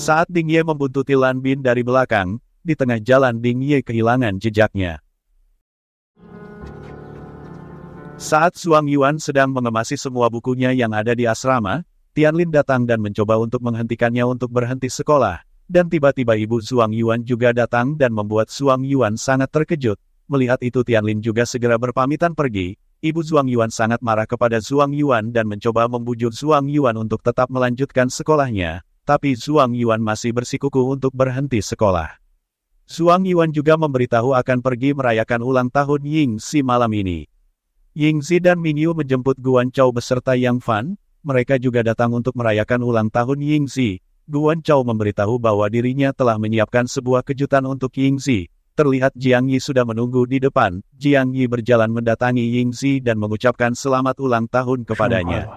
Saat Ding Ye membuntuti Lan Bin dari belakang, di tengah jalan Ding Ye kehilangan jejaknya. Saat Suang Yuan sedang mengemasi semua bukunya yang ada di asrama, Tianlin datang dan mencoba untuk menghentikannya untuk berhenti sekolah, dan tiba-tiba ibu Suang Yuan juga datang dan membuat Suang Yuan sangat terkejut. Melihat itu Tianlin juga segera berpamitan pergi, ibu Suang Yuan sangat marah kepada Suang Yuan dan mencoba membujuk Suang Yuan untuk tetap melanjutkan sekolahnya, tapi Zhuang Yuan masih bersikuku untuk berhenti sekolah. Zhuang Yuan juga memberitahu akan pergi merayakan ulang tahun Ying Si malam ini. Ying Si dan Ming Yu menjemput Guan Chao beserta Yang Fan, mereka juga datang untuk merayakan ulang tahun Ying Si. Guan Chao memberitahu bahwa dirinya telah menyiapkan sebuah kejutan untuk Ying Si. Terlihat Jiang Yi sudah menunggu di depan, Jiang Yi berjalan mendatangi Ying Zi dan mengucapkan selamat ulang tahun kepadanya.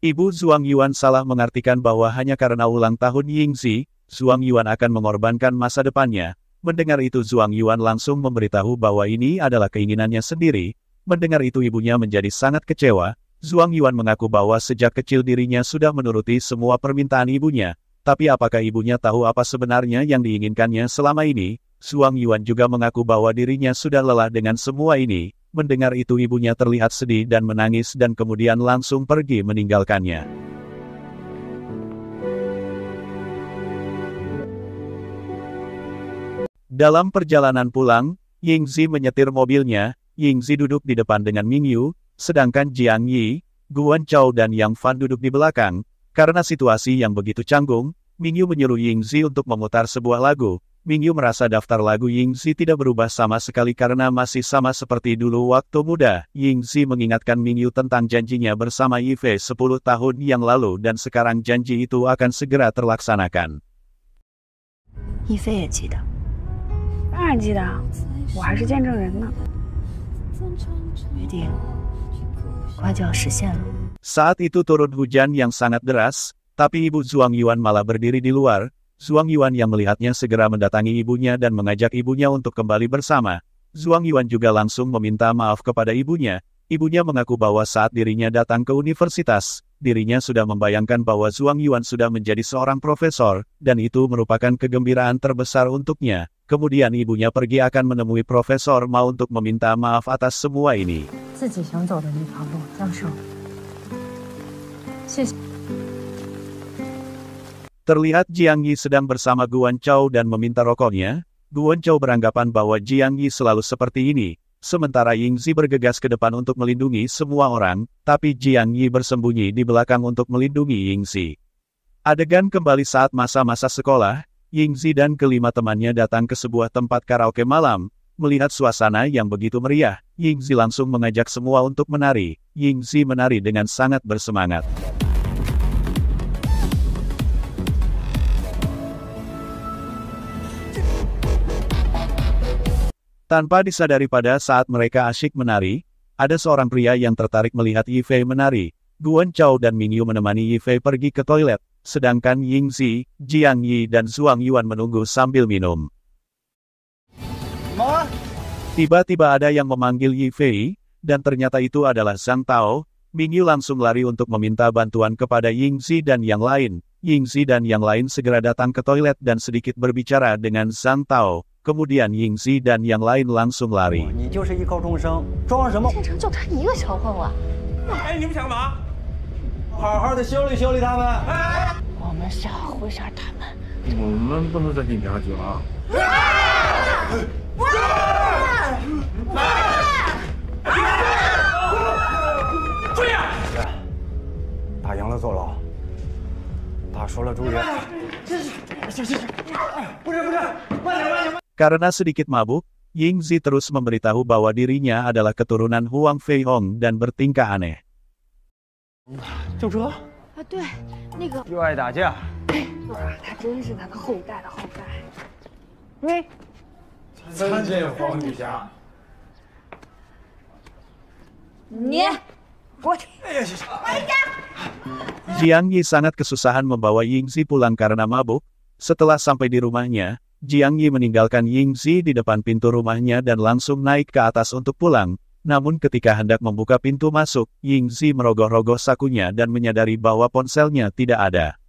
Ibu Zhuang Yuan salah mengartikan bahwa hanya karena ulang tahun Yingzi, Zhuang Yuan akan mengorbankan masa depannya. Mendengar itu Zhuang Yuan langsung memberitahu bahwa ini adalah keinginannya sendiri. Mendengar itu ibunya menjadi sangat kecewa. Zhuang Yuan mengaku bahwa sejak kecil dirinya sudah menuruti semua permintaan ibunya. Tapi apakah ibunya tahu apa sebenarnya yang diinginkannya selama ini? Zhuang Yuan juga mengaku bahwa dirinya sudah lelah dengan semua ini. Mendengar itu ibunya terlihat sedih dan menangis dan kemudian langsung pergi meninggalkannya. Dalam perjalanan pulang, Ying Zi menyetir mobilnya, Ying Zi duduk di depan dengan Mingyu, sedangkan Jiang Yi, Guan Chao dan Yang Fan duduk di belakang, karena situasi yang begitu canggung, Mingyu menyuruh Ying Zi untuk memutar sebuah lagu, Mingyu merasa daftar lagu Yingzi tidak berubah sama sekali karena masih sama seperti dulu waktu muda. Yingzi mengingatkan Mingyu tentang janjinya bersama Yifei 10 tahun yang lalu dan sekarang janji itu akan segera terlaksanakan. Yifei ya Saat itu turun hujan yang sangat deras, tapi Ibu Zhuang Yuan malah berdiri di luar, Zhuang Yuan yang melihatnya segera mendatangi ibunya dan mengajak ibunya untuk kembali bersama. Zhuang Yuan juga langsung meminta maaf kepada ibunya. Ibunya mengaku bahwa saat dirinya datang ke universitas, dirinya sudah membayangkan bahwa Zhuang Yuan sudah menjadi seorang profesor, dan itu merupakan kegembiraan terbesar untuknya. Kemudian ibunya pergi akan menemui Profesor Ma untuk meminta maaf atas semua ini. 自己想走的那条路，教授。谢谢。Terlihat Jiang Yi sedang bersama Guan Chao dan meminta rokoknya, Guan Chao beranggapan bahwa Jiang Yi selalu seperti ini, sementara Ying Zi bergegas ke depan untuk melindungi semua orang, tapi Jiang Yi bersembunyi di belakang untuk melindungi Ying Zi. Adegan kembali saat masa-masa sekolah, Ying Zi dan kelima temannya datang ke sebuah tempat karaoke malam, Melihat suasana yang begitu meriah, Ying Zi langsung mengajak semua untuk menari. Ying Zi menari dengan sangat bersemangat. Tanpa disadari pada saat mereka asyik menari, ada seorang pria yang tertarik melihat Yifei menari. Guan Chao dan Ming menemani Yifei pergi ke toilet, sedangkan Ying Zi, Jiang Yi dan Zhuang Yuan menunggu sambil minum. Tiba-tiba ada yang memanggil Yifei, dan ternyata itu adalah Zhang Tao, Ming langsung lari untuk meminta bantuan kepada Ying Zi dan yang lain. Ying Zi dan yang lain segera datang ke toilet dan sedikit berbicara dengan Zhang Tao. 然后，你就是依靠众生，装什么？进城就他一个小混混。哎，你们想干嘛？好好的修理修理他们。我们想护上他们。我们不能再进下去了。追！打赢了坐牢，打输了追。慢点，小心点。哎，不是不是，慢点慢点慢。Karena sedikit mabuk, Ying Zi terus memberitahu bahwa dirinya adalah keturunan Huang Fei Hong dan bertingkah aneh. Jiang Yi sangat kesusahan membawa Ying Zi pulang karena mabuk. Setelah sampai di rumahnya, Jiang Yi meninggalkan Ying Zi di depan pintu rumahnya dan langsung naik ke atas untuk pulang. Namun ketika hendak membuka pintu masuk, Ying Zi merogoh-rogoh sakunya dan menyadari bahwa ponselnya tidak ada.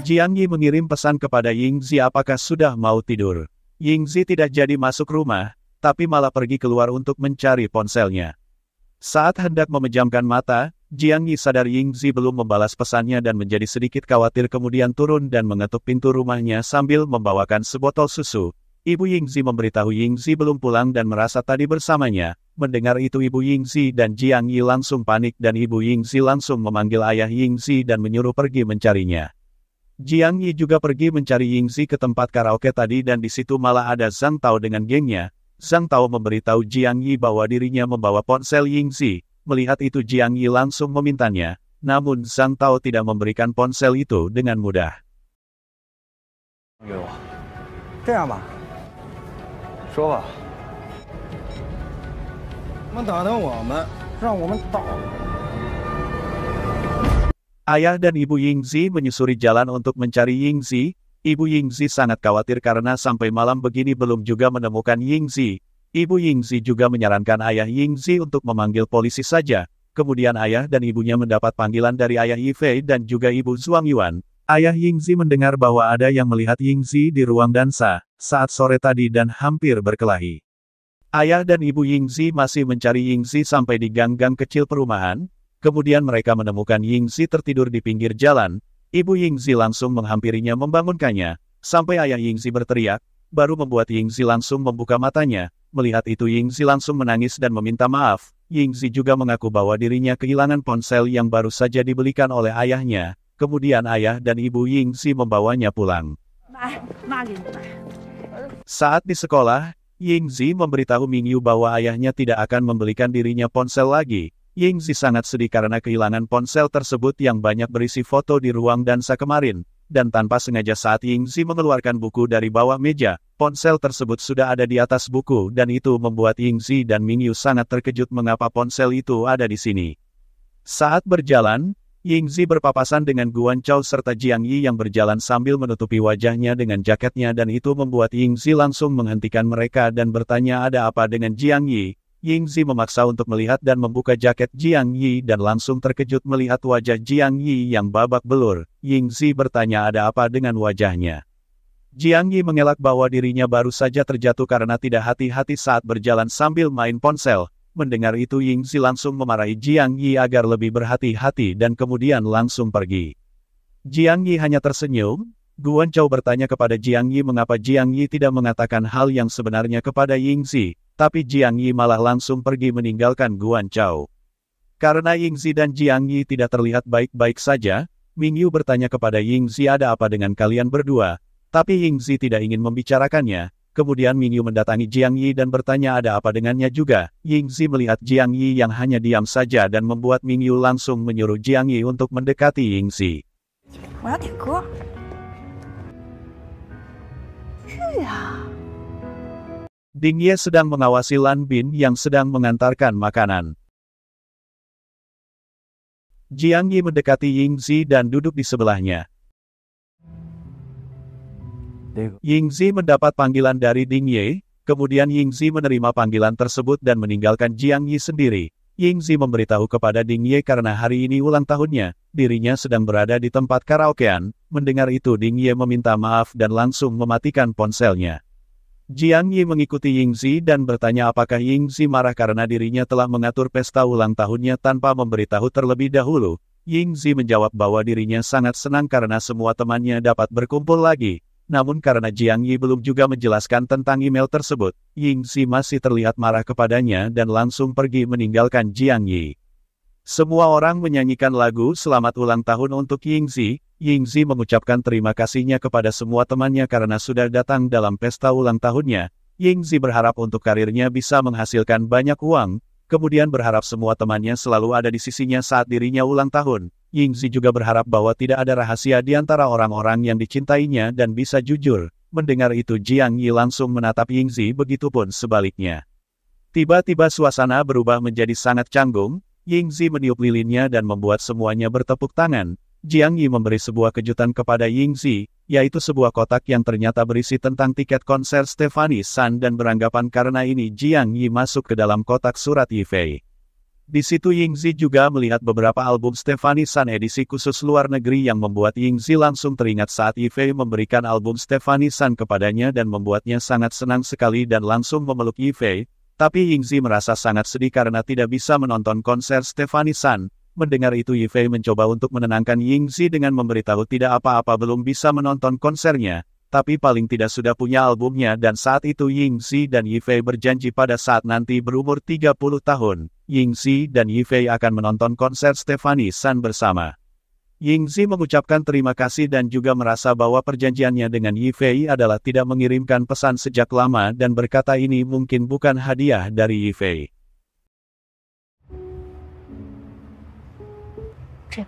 Jiang Yi mengirim pesan kepada Ying Zi apakah sudah mau tidur. Ying Zi tidak jadi masuk rumah, tapi malah pergi keluar untuk mencari ponselnya. Saat hendak memejamkan mata, Jiang Yi sadar Ying Zi belum membalas pesannya dan menjadi sedikit khawatir kemudian turun dan mengetuk pintu rumahnya sambil membawakan sebotol susu. Ibu Ying Zi memberitahu Ying Zi belum pulang dan merasa tadi bersamanya. Mendengar itu Ibu Ying Zi dan Jiang Yi langsung panik dan Ibu Ying Zi langsung memanggil ayah Ying Zi dan menyuruh pergi mencarinya. Jiang Yi juga pergi mencari Ying Zi ke tempat karaoke tadi dan di situ malah ada Zhang Tao dengan gengnya. Zhang Tao memberitahu Jiang Yi bahwa dirinya membawa ponsel Ying Zi. Melihat itu Jiang Yi langsung memintanya, namun Zhang Tao tidak memberikan ponsel itu dengan mudah. Ayah dan ibu Yingzi menyusuri jalan untuk mencari Yingzi. Ibu Yingzi sangat khawatir karena sampai malam begini belum juga menemukan Yingzi. Ibu Yingzi juga menyarankan ayah Yingzi untuk memanggil polisi saja, kemudian ayah dan ibunya mendapat panggilan dari ayah Yifei dan juga ibu Zhuang Yuan. Ayah Yingzi mendengar bahwa ada yang melihat Yingzi di ruang dansa, saat sore tadi dan hampir berkelahi. Ayah dan ibu Yingzi masih mencari Yingzi sampai di gang-gang kecil perumahan, kemudian mereka menemukan Yingzi tertidur di pinggir jalan, ibu Yingzi langsung menghampirinya membangunkannya, sampai ayah Yingzi berteriak, baru membuat Yingzi langsung membuka matanya, Melihat itu Ying Zi langsung menangis dan meminta maaf. Ying Zi juga mengaku bahwa dirinya kehilangan ponsel yang baru saja dibelikan oleh ayahnya. Kemudian ayah dan ibu Ying Zi membawanya pulang. Saat di sekolah, Ying Zi memberitahu Ming Yu bahwa ayahnya tidak akan membelikan dirinya ponsel lagi. Ying Zi sangat sedih karena kehilangan ponsel tersebut yang banyak berisi foto di ruang dansa kemarin. Dan tanpa sengaja saat Ying Zi mengeluarkan buku dari bawah meja, Ponsel tersebut sudah ada di atas buku dan itu membuat Ying Zi dan Ming Yu sangat terkejut mengapa ponsel itu ada di sini. Saat berjalan, Ying Zi berpapasan dengan Guan Chao serta Jiang Yi yang berjalan sambil menutupi wajahnya dengan jaketnya dan itu membuat Ying Zi langsung menghentikan mereka dan bertanya ada apa dengan Jiang Yi. Ying Zi memaksa untuk melihat dan membuka jaket Jiang Yi dan langsung terkejut melihat wajah Jiang Yi yang babak belur. Ying Zi bertanya ada apa dengan wajahnya. Jiang Yi mengelak bahwa dirinya baru saja terjatuh karena tidak hati-hati saat berjalan sambil main ponsel. Mendengar itu Ying Zi langsung memarahi Jiang Yi agar lebih berhati-hati dan kemudian langsung pergi. Jiang Yi hanya tersenyum, Guan Chao bertanya kepada Jiang Yi mengapa Jiang Yi tidak mengatakan hal yang sebenarnya kepada Ying Zi, tapi Jiang Yi malah langsung pergi meninggalkan Guan Chao. Karena Ying Xi dan Jiang Yi tidak terlihat baik-baik saja, Ming Yu bertanya kepada Ying Zi ada apa dengan kalian berdua, tapi Ying Zi tidak ingin membicarakannya, kemudian Mingyu mendatangi Jiang Yi dan bertanya ada apa dengannya juga, Ying Zi melihat Jiang Yi yang hanya diam saja dan membuat Mingyu langsung menyuruh Jiang Yi untuk mendekati Ying Zi. Iya. Ding Ye sedang mengawasi Lan Bin yang sedang mengantarkan makanan. Jiang Yi mendekati Ying Zi dan duduk di sebelahnya. Yingzi mendapat panggilan dari Ding Ye, kemudian Yingzi menerima panggilan tersebut dan meninggalkan Jiang Yi sendiri. Yingzi memberitahu kepada Ding Ye karena hari ini ulang tahunnya, dirinya sedang berada di tempat karaokean, mendengar itu Ding Ye meminta maaf dan langsung mematikan ponselnya. Jiang Yi mengikuti Yingzi dan bertanya apakah Yingzi marah karena dirinya telah mengatur pesta ulang tahunnya tanpa memberitahu terlebih dahulu. Yingzi menjawab bahwa dirinya sangat senang karena semua temannya dapat berkumpul lagi, namun karena Jiang Yi belum juga menjelaskan tentang email tersebut, Ying Xi masih terlihat marah kepadanya dan langsung pergi meninggalkan Jiang Yi. Semua orang menyanyikan lagu selamat ulang tahun untuk Ying Xi, Ying Xi mengucapkan terima kasihnya kepada semua temannya karena sudah datang dalam pesta ulang tahunnya. Ying Xi berharap untuk karirnya bisa menghasilkan banyak uang, kemudian berharap semua temannya selalu ada di sisinya saat dirinya ulang tahun. Ying Yingzi juga berharap bahwa tidak ada rahasia di antara orang-orang yang dicintainya dan bisa jujur. Mendengar itu Jiang Yi langsung menatap Ying Yingzi begitupun sebaliknya. Tiba-tiba suasana berubah menjadi sangat canggung, Ying Yingzi meniup lilinnya dan membuat semuanya bertepuk tangan. Jiang Yi memberi sebuah kejutan kepada Ying Yingzi, yaitu sebuah kotak yang ternyata berisi tentang tiket konser Stephanie Sun dan beranggapan karena ini Jiang Yi masuk ke dalam kotak surat Yifei. Di situ Yingzi juga melihat beberapa album Stefani Sun edisi khusus luar negeri yang membuat Yingzi langsung teringat saat Yifei memberikan album Stefani Sun kepadanya dan membuatnya sangat senang sekali dan langsung memeluk Yifei. tapi Yingzi merasa sangat sedih karena tidak bisa menonton konser Stefani Sun. Mendengar itu Yifei mencoba untuk menenangkan Yingzi dengan memberitahu tidak apa-apa belum bisa menonton konsernya, tapi paling tidak sudah punya albumnya dan saat itu Ying Xi dan Yifei berjanji pada saat nanti berumur 30 tahun, Ying Xi dan Yifei akan menonton konser Stephanie Sun bersama. Ying Xi mengucapkan terima kasih dan juga merasa bahwa perjanjiannya dengan Yifei adalah tidak mengirimkan pesan sejak lama dan berkata ini mungkin bukan hadiah dari Yifei. yang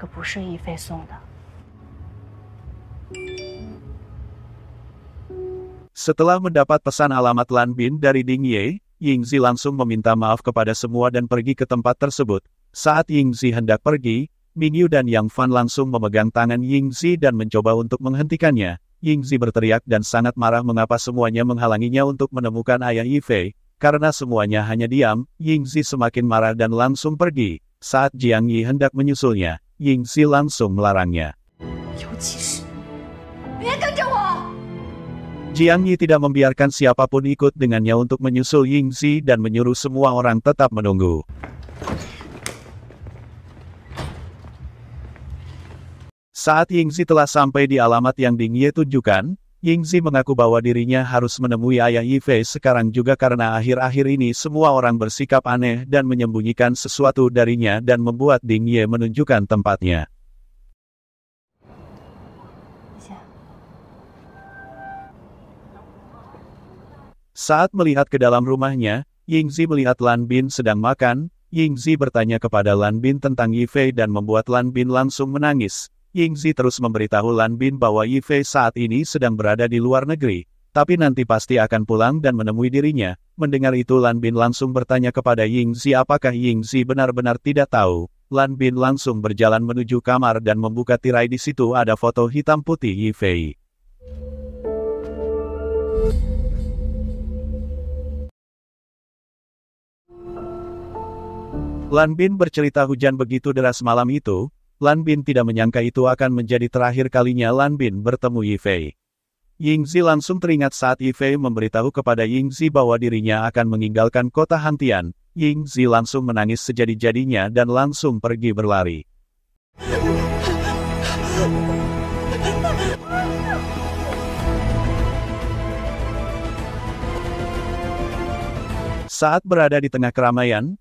Setelah mendapat pesan alamat Lan Bin dari Ding Ye, Ying Zi langsung meminta maaf kepada semua dan pergi ke tempat tersebut. Saat Ying Zi hendak pergi, Yu dan Yang Fan langsung memegang tangan Ying Zi dan mencoba untuk menghentikannya. Ying Zi berteriak dan sangat marah mengapa semuanya menghalanginya untuk menemukan ayah Yifei. Karena semuanya hanya diam, Ying Zi semakin marah dan langsung pergi. Saat Jiang Yi hendak menyusulnya, Ying Zi langsung melarangnya. Jiang Yi tidak membiarkan siapapun ikut dengannya untuk menyusul Ying Zi dan menyuruh semua orang tetap menunggu. Saat Ying Zi telah sampai di alamat yang Ding Ye tunjukkan, Ying Zi mengaku bahwa dirinya harus menemui ayah Yifei sekarang juga karena akhir-akhir ini semua orang bersikap aneh dan menyembunyikan sesuatu darinya dan membuat Ding Ye menunjukkan tempatnya. Saat melihat ke dalam rumahnya, Ying Zi melihat Lan Bin sedang makan, Ying Zi bertanya kepada Lan Bin tentang Yifei dan membuat Lan Bin langsung menangis. Ying Zi terus memberitahu Lan Bin bahwa Yifei saat ini sedang berada di luar negeri, tapi nanti pasti akan pulang dan menemui dirinya. Mendengar itu Lan Bin langsung bertanya kepada Ying Zi apakah Ying Zi benar-benar tidak tahu. Lan Bin langsung berjalan menuju kamar dan membuka tirai di situ ada foto hitam putih Yifei. Lan Bin bercerita hujan begitu deras malam itu, Lan Bin tidak menyangka itu akan menjadi terakhir kalinya Lan Bin bertemu Yifei. Ying Yingzi langsung teringat saat Yifei memberitahu kepada Yingzi bahwa dirinya akan meninggalkan kota Hantian, Yingzi langsung menangis sejadi-jadinya dan langsung pergi berlari. Saat berada di tengah keramaian,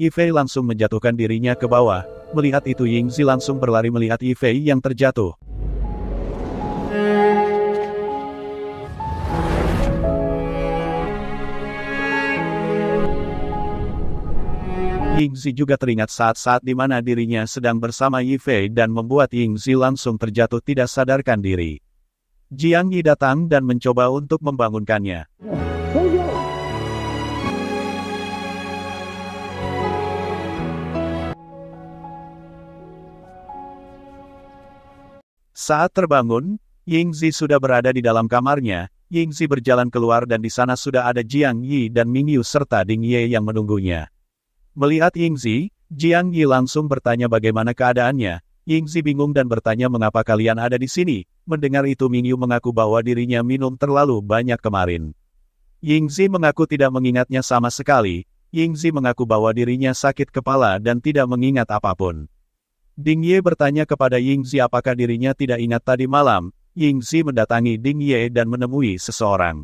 Yifei langsung menjatuhkan dirinya ke bawah. Melihat itu Ying Yingzi langsung berlari melihat Yifei yang terjatuh. Ying Yingzi juga teringat saat-saat di mana dirinya sedang bersama Yifei dan membuat Ying Yingzi langsung terjatuh tidak sadarkan diri. Jiang Yi datang dan mencoba untuk membangunkannya. Saat terbangun, Yingzi sudah berada di dalam kamarnya, Yingzi berjalan keluar dan di sana sudah ada Jiang Yi dan Ming Yu serta Ding Ye yang menunggunya. Melihat Yingzi, Jiang Yi langsung bertanya bagaimana keadaannya, Yingzi bingung dan bertanya mengapa kalian ada di sini, mendengar itu Ming Yu mengaku bahwa dirinya minum terlalu banyak kemarin. Yingzi mengaku tidak mengingatnya sama sekali, Yingzi mengaku bahwa dirinya sakit kepala dan tidak mengingat apapun. Ding Ye bertanya kepada Ying Zi apakah dirinya tidak ingat tadi malam, Ying Zi mendatangi Ding Ye dan menemui seseorang.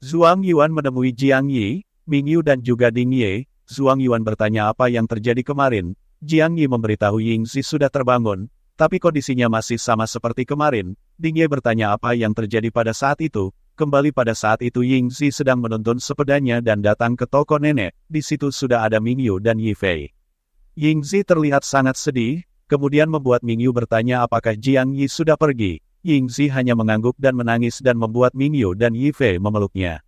Zhuang Yuan menemui Jiang Yi, Ming Yu dan juga Ding Ye, Zhuang Yuan bertanya apa yang terjadi kemarin, Jiang Yi memberitahu Ying Zi sudah terbangun, tapi kondisinya masih sama seperti kemarin, Ding Ye bertanya apa yang terjadi pada saat itu, kembali pada saat itu Ying Zi sedang menuntun sepedanya dan datang ke toko nenek, di situ sudah ada Ming Yu dan Yi Fei. Ying Zi terlihat sangat sedih, kemudian membuat Ming Yu bertanya apakah Jiang Yi sudah pergi. Ying Zi hanya mengangguk dan menangis dan membuat Ming Yu dan Yifei memeluknya.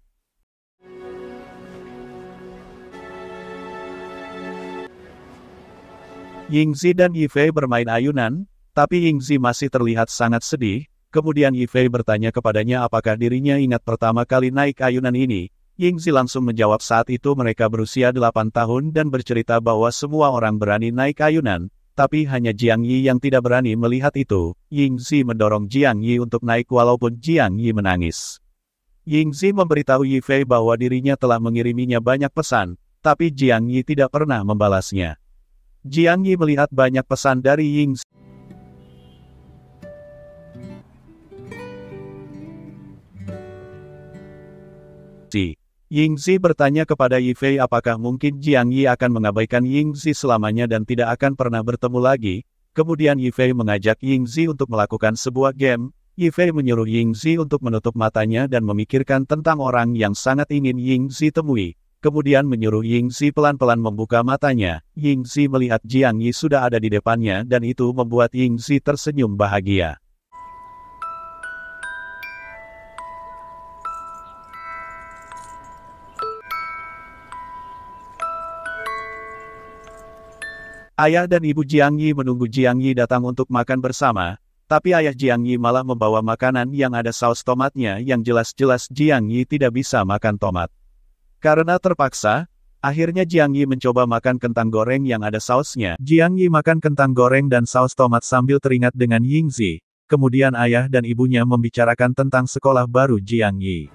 Ying Zi dan Yifei bermain ayunan, tapi Ying Zi masih terlihat sangat sedih. Kemudian Yifei bertanya kepadanya apakah dirinya ingat pertama kali naik ayunan ini. Yingzi langsung menjawab saat itu mereka berusia 8 tahun dan bercerita bahwa semua orang berani naik ayunan, tapi hanya Jiang Yi yang tidak berani melihat itu. Yingzi mendorong Jiang Yi untuk naik walaupun Jiang Yi menangis. Yingzi memberitahu Yi Fei bahwa dirinya telah mengiriminya banyak pesan, tapi Jiang Yi tidak pernah membalasnya. Jiang Yi melihat banyak pesan dari Yingzi. See. Ying Zi bertanya kepada Yi Fei apakah mungkin Jiang Yi akan mengabaikan Ying Zi selamanya dan tidak akan pernah bertemu lagi, kemudian Yi Fei mengajak Zi untuk melakukan sebuah game, Yi Fei menyuruh Zi untuk menutup matanya dan memikirkan tentang orang yang sangat ingin Ying Zi temui, kemudian menyuruh Ying Zi pelan-pelan membuka matanya, Ying Zi melihat Jiang Yi sudah ada di depannya dan itu membuat Ying Zi tersenyum bahagia. Ayah dan ibu Jiang Yi menunggu Jiang Yi datang untuk makan bersama, tapi ayah Jiang Yi malah membawa makanan yang ada saus tomatnya yang jelas-jelas Jiang Yi tidak bisa makan tomat. Karena terpaksa, akhirnya Jiang Yi mencoba makan kentang goreng yang ada sausnya. Jiang Yi makan kentang goreng dan saus tomat sambil teringat dengan Ying Zi. Kemudian ayah dan ibunya membicarakan tentang sekolah baru Jiang Yi.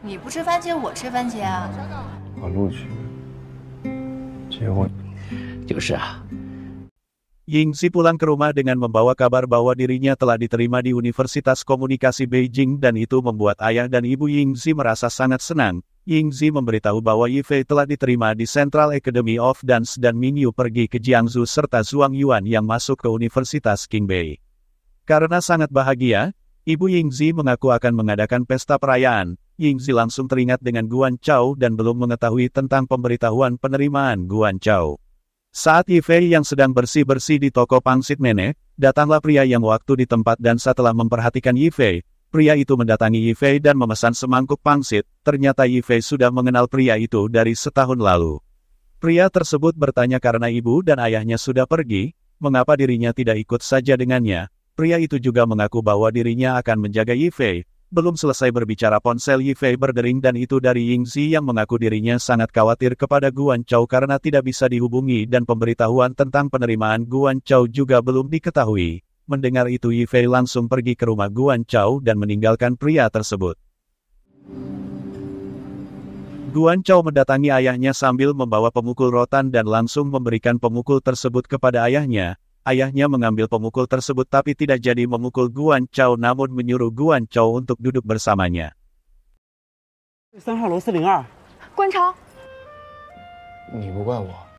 Ying Si pulang ke rumah dengan membawa kabar bahwa dirinya telah diterima di Universitas Komunikasi Beijing dan itu membuat ayah dan ibu Ying Si merasa sangat senang. Ying Zi memberitahu bahwa Yifei telah diterima di Central Academy of Dance dan Mingyu pergi ke Jiangsu serta Zhuang Yuan yang masuk ke Universitas Qingbei. Karena sangat bahagia, ibu Ying Zi mengaku akan mengadakan pesta perayaan. Ying Zi langsung teringat dengan Guan Chao dan belum mengetahui tentang pemberitahuan penerimaan Guan Chao. Saat Yifei yang sedang bersih-bersih di toko pangsit nenek, datanglah pria yang waktu di tempat dan setelah memperhatikan Yifei, pria itu mendatangi Yifei dan memesan semangkuk pangsit, ternyata Yifei sudah mengenal pria itu dari setahun lalu. Pria tersebut bertanya karena ibu dan ayahnya sudah pergi, mengapa dirinya tidak ikut saja dengannya, pria itu juga mengaku bahwa dirinya akan menjaga Yifei, belum selesai berbicara ponsel Yifei berdering dan itu dari Yingzi yang mengaku dirinya sangat khawatir kepada Guan Chao karena tidak bisa dihubungi dan pemberitahuan tentang penerimaan Guan Chao juga belum diketahui. Mendengar itu Yifei langsung pergi ke rumah Guan Chao dan meninggalkan pria tersebut. Guan Chao mendatangi ayahnya sambil membawa pemukul rotan dan langsung memberikan pemukul tersebut kepada ayahnya, ayahnya mengambil pemukul tersebut tapi tidak jadi memukul Guan Chao namun menyuruh Guan Chao untuk duduk bersamanya. Guan Chao.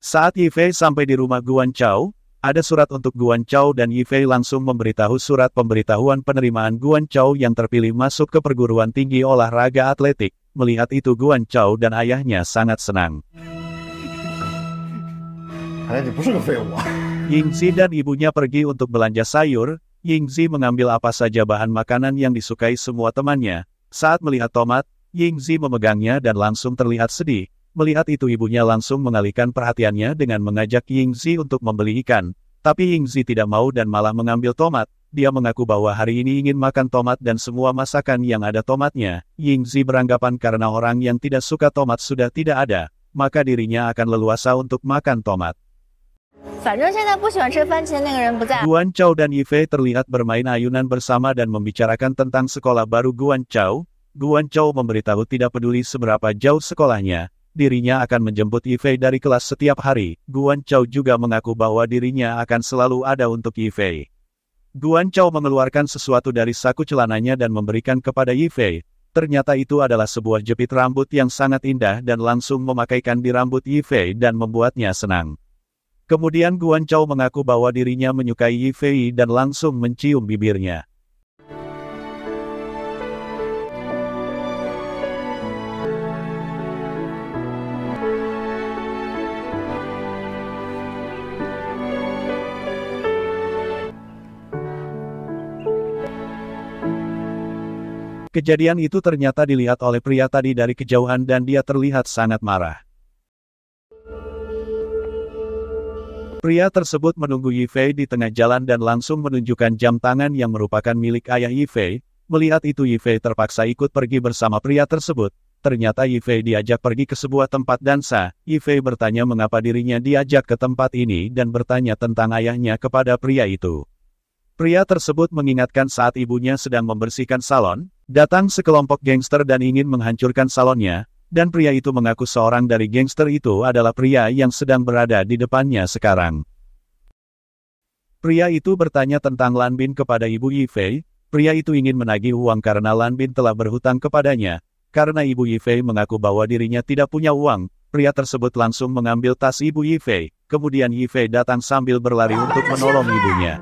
Saat Yifei sampai di rumah Guan Chao, ada surat untuk Guan Chao dan Yifei langsung memberitahu surat pemberitahuan penerimaan Guan Chao yang terpilih masuk ke perguruan tinggi olahraga atletik. Melihat itu Guan Chao dan ayahnya sangat senang. Yingzi dan ibunya pergi untuk belanja sayur, Yingzi mengambil apa saja bahan makanan yang disukai semua temannya. Saat melihat tomat, Yingzi memegangnya dan langsung terlihat sedih. Melihat itu ibunya langsung mengalihkan perhatiannya dengan mengajak Yingzi untuk membeli ikan. Tapi Yingzi tidak mau dan malah mengambil tomat. Dia mengaku bahwa hari ini ingin makan tomat dan semua masakan yang ada tomatnya. Yingzi beranggapan karena orang yang tidak suka tomat sudah tidak ada, maka dirinya akan leluasa untuk makan tomat. Guan Chao dan Yifei terlihat bermain ayunan bersama dan membicarakan tentang sekolah baru Guan Chao. Guan Chao memberitahu tidak peduli seberapa jauh sekolahnya, dirinya akan menjemput Yifei dari kelas setiap hari. Guan Chao juga mengaku bahwa dirinya akan selalu ada untuk Yifei. Guan Chao mengeluarkan sesuatu dari saku celananya dan memberikan kepada Yifei. Ternyata itu adalah sebuah jepit rambut yang sangat indah dan langsung memakaikan di rambut Yifei dan membuatnya senang. Kemudian Guan Chao mengaku bahwa dirinya menyukai Yi Fei dan langsung mencium bibirnya. Kejadian itu ternyata dilihat oleh pria tadi dari kejauhan dan dia terlihat sangat marah. Pria tersebut menunggu Yifei di tengah jalan dan langsung menunjukkan jam tangan yang merupakan milik ayah Yifei. Melihat itu Yifei terpaksa ikut pergi bersama pria tersebut. Ternyata Yifei diajak pergi ke sebuah tempat dansa. Yifei bertanya mengapa dirinya diajak ke tempat ini dan bertanya tentang ayahnya kepada pria itu. Pria tersebut mengingatkan saat ibunya sedang membersihkan salon, datang sekelompok gangster dan ingin menghancurkan salonnya, dan pria itu mengaku seorang dari gangster itu adalah pria yang sedang berada di depannya sekarang. Pria itu bertanya tentang Lan Bin kepada Ibu Yifei, pria itu ingin menagih uang karena Lan Bin telah berhutang kepadanya, karena Ibu Yifei mengaku bahwa dirinya tidak punya uang, pria tersebut langsung mengambil tas Ibu Yifei, kemudian Yifei datang sambil berlari untuk menolong ibunya.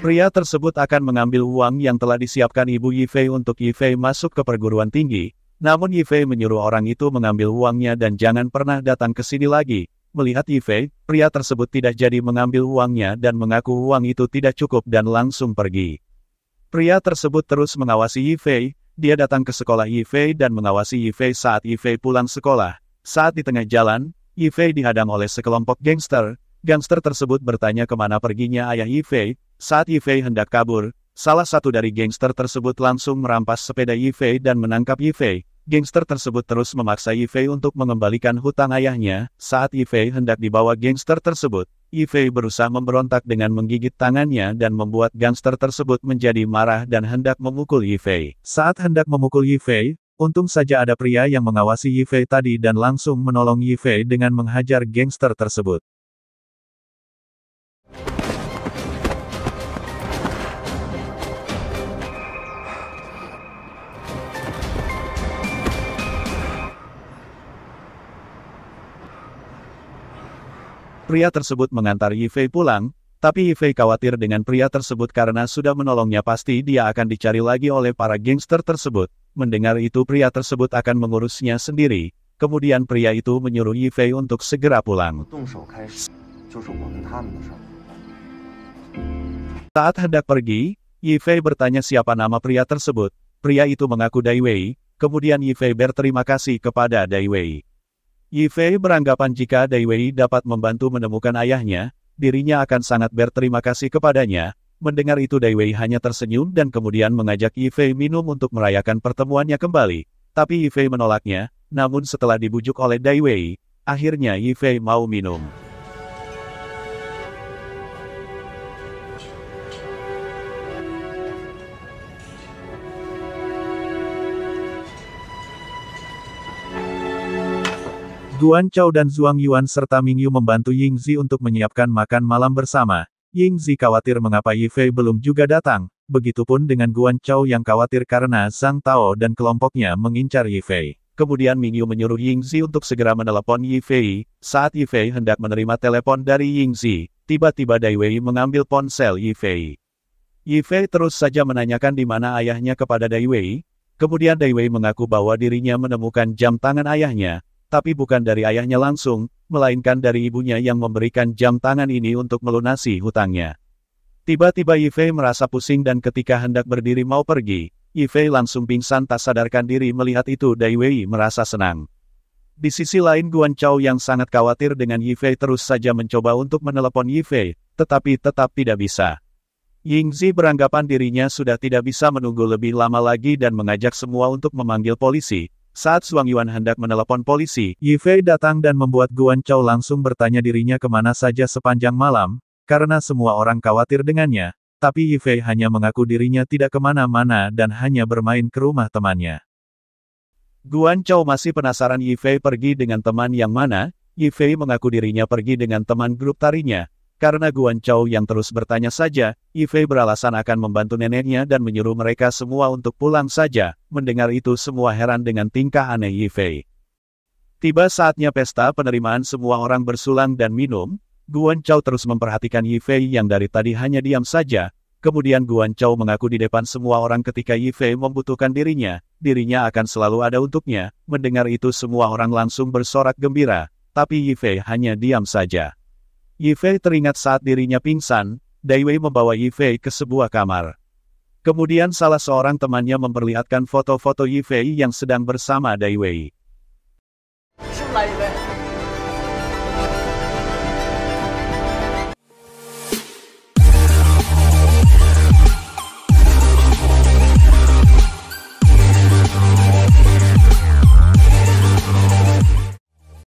Pria tersebut akan mengambil uang yang telah disiapkan Ibu Yifei untuk Yifei masuk ke perguruan tinggi, namun Yifei menyuruh orang itu mengambil uangnya dan jangan pernah datang ke sini lagi. Melihat Yifei, pria tersebut tidak jadi mengambil uangnya dan mengaku uang itu tidak cukup dan langsung pergi. Pria tersebut terus mengawasi Yifei, dia datang ke sekolah Yifei dan mengawasi Yifei saat Yifei pulang sekolah. Saat di tengah jalan, Yifei dihadang oleh sekelompok gangster. Gangster tersebut bertanya kemana perginya ayah Yifei. Saat Yifei hendak kabur, salah satu dari gangster tersebut langsung merampas sepeda Yifei dan menangkap Yifei. Gangster tersebut terus memaksa Yifei untuk mengembalikan hutang ayahnya, saat Yifei hendak dibawa gangster tersebut, Yifei berusaha memberontak dengan menggigit tangannya dan membuat gangster tersebut menjadi marah dan hendak memukul Yifei. Saat hendak memukul Yifei, untung saja ada pria yang mengawasi Yifei tadi dan langsung menolong Yifei dengan menghajar gangster tersebut. Pria tersebut mengantar Yifei pulang, tapi Yifei khawatir dengan pria tersebut karena sudah menolongnya pasti dia akan dicari lagi oleh para gangster tersebut. Mendengar itu pria tersebut akan mengurusnya sendiri, kemudian pria itu menyuruh Yifei untuk segera pulang. Saat hendak pergi, Yifei bertanya siapa nama pria tersebut. Pria itu mengaku Dai Wei, kemudian Yifei berterima kasih kepada Dai Wei. Yifei beranggapan jika Dai Wei dapat membantu menemukan ayahnya, dirinya akan sangat berterima kasih kepadanya. Mendengar itu Dai Wei hanya tersenyum dan kemudian mengajak Yifei minum untuk merayakan pertemuannya kembali. Tapi Yifei menolaknya, namun setelah dibujuk oleh Dai Wei, akhirnya Yifei mau minum. Guan Chao dan Zhuang Yuan serta Ming Yu membantu Ying Zi untuk menyiapkan makan malam bersama. Ying Zi khawatir mengapa Yi Fei belum juga datang, begitupun dengan Guan Chao yang khawatir karena Zhang Tao dan kelompoknya mengincar Yi Fei. Kemudian Ming Yu menyuruh Ying Zi untuk segera menelepon Yi Fei. Saat Yi Fei hendak menerima telepon dari Ying Zi, tiba-tiba Dai Wei mengambil ponsel Yi Fei. Yi Fei terus saja menanyakan di mana ayahnya kepada Dai Wei. Kemudian Dai Wei mengaku bahwa dirinya menemukan jam tangan ayahnya, tapi bukan dari ayahnya langsung, melainkan dari ibunya yang memberikan jam tangan ini untuk melunasi hutangnya. Tiba-tiba Yifei merasa pusing dan ketika hendak berdiri mau pergi, Yifei langsung pingsan tak sadarkan diri melihat itu Dai Wei merasa senang. Di sisi lain Guan Chao yang sangat khawatir dengan Yifei terus saja mencoba untuk menelepon Yifei, tetapi tetap tidak bisa. Yingzi beranggapan dirinya sudah tidak bisa menunggu lebih lama lagi dan mengajak semua untuk memanggil polisi, saat Suang Yuan hendak menelepon polisi, Yi Fei datang dan membuat Guan Chao langsung bertanya dirinya kemana saja sepanjang malam, karena semua orang khawatir dengannya, tapi Yi Fei hanya mengaku dirinya tidak kemana-mana dan hanya bermain ke rumah temannya. Guan Chao masih penasaran Yi Fei pergi dengan teman yang mana, Yi Fei mengaku dirinya pergi dengan teman grup tarinya, karena Guan Chao yang terus bertanya saja, Yifei beralasan akan membantu neneknya dan menyuruh mereka semua untuk pulang saja. Mendengar itu semua heran dengan tingkah aneh Yifei. Tiba saatnya pesta penerimaan semua orang bersulang dan minum, Guan Chao terus memperhatikan Yifei yang dari tadi hanya diam saja. Kemudian Guan Chao mengaku di depan semua orang ketika Yifei membutuhkan dirinya, dirinya akan selalu ada untuknya. Mendengar itu semua orang langsung bersorak gembira, tapi Yifei hanya diam saja. Yifei teringat saat dirinya pingsan, Daiwei membawa Yifei ke sebuah kamar. Kemudian salah seorang temannya memperlihatkan foto-foto Yifei yang sedang bersama Daiwei.